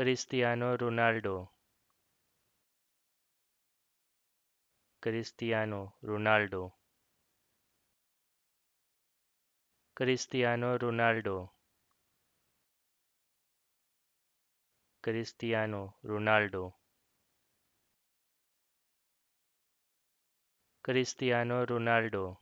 Cristiano Ronaldo Cristiano Ronaldo Cristiano Ronaldo Cristiano Ronaldo Cristiano Ronaldo